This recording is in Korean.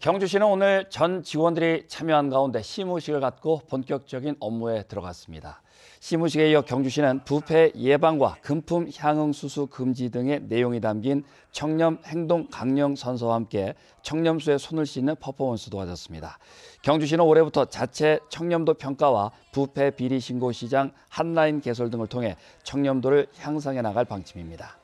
경주시는 오늘 전 직원들이 참여한 가운데 시무식을 갖고 본격적인 업무에 들어갔습니다. 시무식에 이어 경주시는 부패 예방과 금품 향응 수수 금지 등의 내용이 담긴 청렴 행동 강령 선서와 함께 청렴수에 손을 씻는 퍼포먼스도 가졌습니다. 경주시는 올해부터 자체 청렴도 평가와 부패 비리 신고 시장 한라인 개설 등을 통해 청렴도를 향상해 나갈 방침입니다.